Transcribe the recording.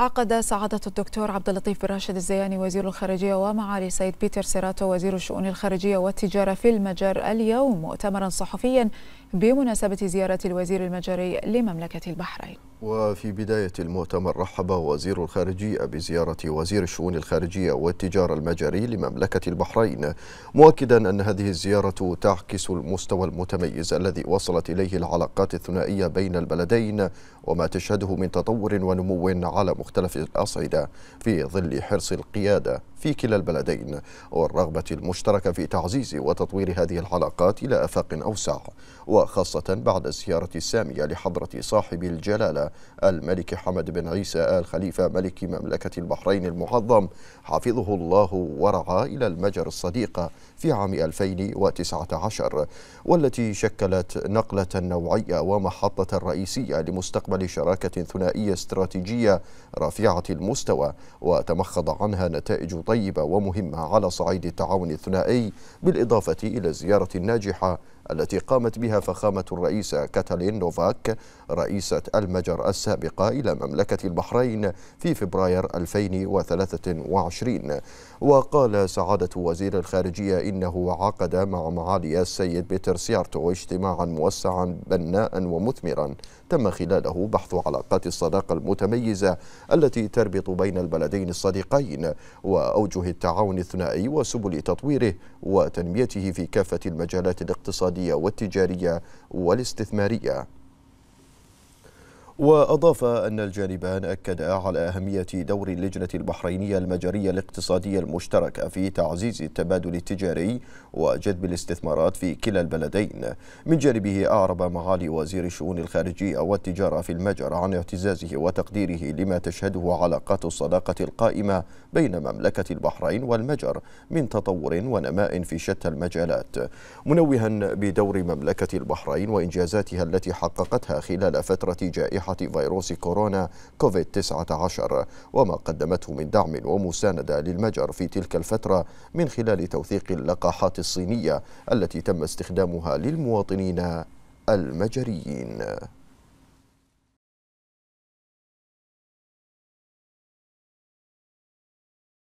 عقد سعادة الدكتور عبد اللطيف بن راشد الزياني وزير الخارجية ومعالي سيد بيتر سيراتو وزير الشؤون الخارجية والتجارة في المجر اليوم مؤتمرا صحفيا بمناسبة زيارة الوزير المجري لمملكة البحرين وفي بداية المؤتمر رحب وزير الخارجية بزيارة وزير الشؤون الخارجية والتجارة المجري لمملكة البحرين مؤكدا أن هذه الزيارة تعكس المستوى المتميز الذي وصلت إليه العلاقات الثنائية بين البلدين وما تشهده من تطور ونمو على مختلف الأصعدة في ظل حرص القيادة في كلا البلدين والرغبة المشتركة في تعزيز وتطوير هذه العلاقات إلى آفاق أوسع وخاصة بعد الزيارة السامية لحضرة صاحب الجلالة الملك حمد بن عيسى آل خليفة ملك مملكة البحرين المعظم حفظه الله ورعاه إلى المجر الصديقة في عام 2019 والتي شكلت نقلة نوعية ومحطة رئيسية لمستقبل شراكة ثنائية استراتيجية رفيعة المستوى وتمخض عنها نتائج طيبة ومهمة على صعيد التعاون الثنائي بالإضافة إلى الزيارة الناجحة التي قامت بها فخامة الرئيسة كاتالين نوفاك رئيسة المجر السابقة إلى مملكة البحرين في فبراير 2023 وقال سعادة وزير الخارجية إنه عقد مع معالي السيد بيتر سيارتو اجتماعا موسعا بناء ومثمرا تم خلاله بحث علاقات الصداقة المتميزة التي تربط بين البلدين الصديقين وأوجه التعاون الثنائي وسبل تطويره وتنميته في كافة المجالات الاقتصادية الاقتصادية والتجارية والاستثمارية وأضاف أن الجانبان أكدا على أهمية دور اللجنة البحرينية المجرية الاقتصادية المشتركة في تعزيز التبادل التجاري وجذب الاستثمارات في كلا البلدين من جانبه أعرب معالي وزير الشؤون الخارجية والتجارة في المجر عن اعتزازه وتقديره لما تشهده علاقات الصداقة القائمة بين مملكة البحرين والمجر من تطور ونماء في شتى المجالات منوها بدور مملكة البحرين وإنجازاتها التي حققتها خلال فترة جائحة فيروس كورونا كوفيد 19 وما قدمته من دعم ومساندة للمجر في تلك الفترة من خلال توثيق اللقاحات الصينية التي تم استخدامها للمواطنين المجريين